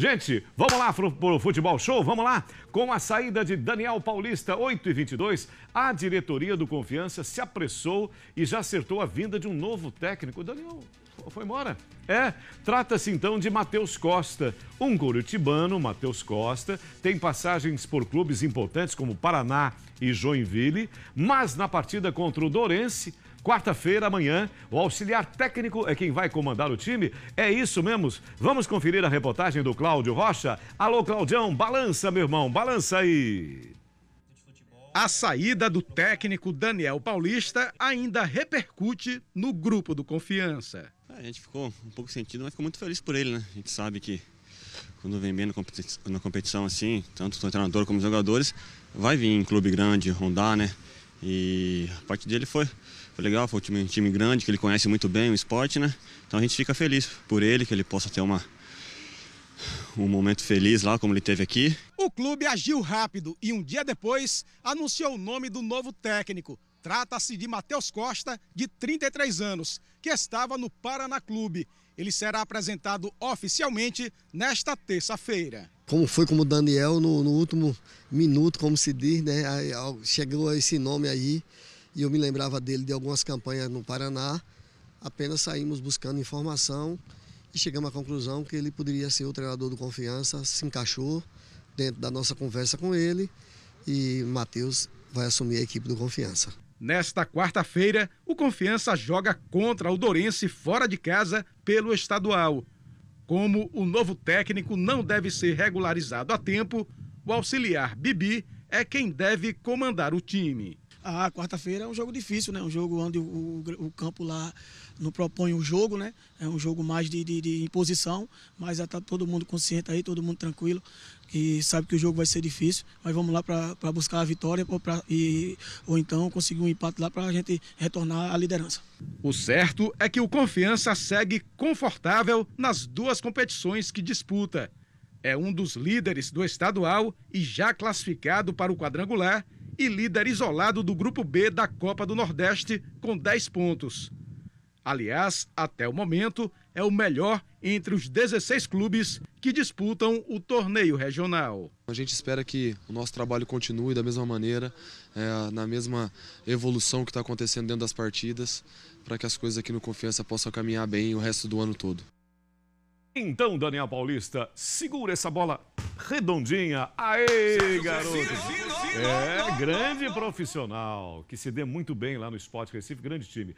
Gente, vamos lá para o Futebol Show, vamos lá. Com a saída de Daniel Paulista, 8 e 22, a diretoria do Confiança se apressou e já acertou a vinda de um novo técnico. Daniel foi embora. É, trata-se então de Matheus Costa, um curitibano, Matheus Costa, tem passagens por clubes importantes como Paraná e Joinville, mas na partida contra o Dorense, Quarta-feira, amanhã, o auxiliar técnico é quem vai comandar o time. É isso mesmo? Vamos conferir a reportagem do Cláudio Rocha. Alô, Claudião, balança, meu irmão, balança aí. A saída do técnico Daniel Paulista ainda repercute no grupo do Confiança. A gente ficou um pouco sentido, mas ficou muito feliz por ele, né? A gente sabe que quando vem bem na competição, assim, tanto o treinador como os jogadores, vai vir em clube grande, rondar, né? E a parte dele foi foi legal, foi um time, time grande, que ele conhece muito bem o esporte, né? Então a gente fica feliz por ele, que ele possa ter uma, um momento feliz lá, como ele teve aqui. O clube agiu rápido e um dia depois anunciou o nome do novo técnico. Trata-se de Matheus Costa, de 33 anos, que estava no Paraná Clube. Ele será apresentado oficialmente nesta terça-feira. Como foi como o Daniel no, no, último minuto, como se diz, né? Chegou esse nome aí e eu me lembrava dele de algumas campanhas no Paraná. Apenas saímos buscando informação e chegamos à conclusão que ele poderia ser o treinador do Confiança, se encaixou dentro da nossa conversa com ele e Matheus vai assumir a equipe do Confiança. Nesta quarta-feira, o Confiança joga contra o Dorense fora de casa pelo estadual. Como o novo técnico não deve ser regularizado a tempo, o auxiliar Bibi é quem deve comandar o time a ah, quarta-feira é um jogo difícil, né? Um jogo onde o, o, o, campo lá não propõe o jogo, né? É um jogo mais de, de, de imposição, mas já está todo mundo consciente aí, todo mundo tranquilo, que sabe que o jogo vai ser difícil, mas vamos lá para buscar a vitória ou, pra, e, ou então conseguir um empate lá para a gente retornar à liderança. O certo é que o Confiança segue confortável nas duas competições que disputa. É um dos líderes do estadual e já classificado para o quadrangular e líder isolado do Grupo B da Copa do Nordeste, com 10 pontos. Aliás, até o momento, é o melhor entre os 16 clubes que disputam o torneio regional. A gente espera que o nosso trabalho continue da mesma maneira, é, na mesma evolução que está acontecendo dentro das partidas, para que as coisas aqui no Confiança possam caminhar bem o resto do ano todo. Então, Daniel Paulista, segura essa bola redondinha. Aê, garoto! É, grande profissional, que se dê muito bem lá no Esporte Recife, grande time.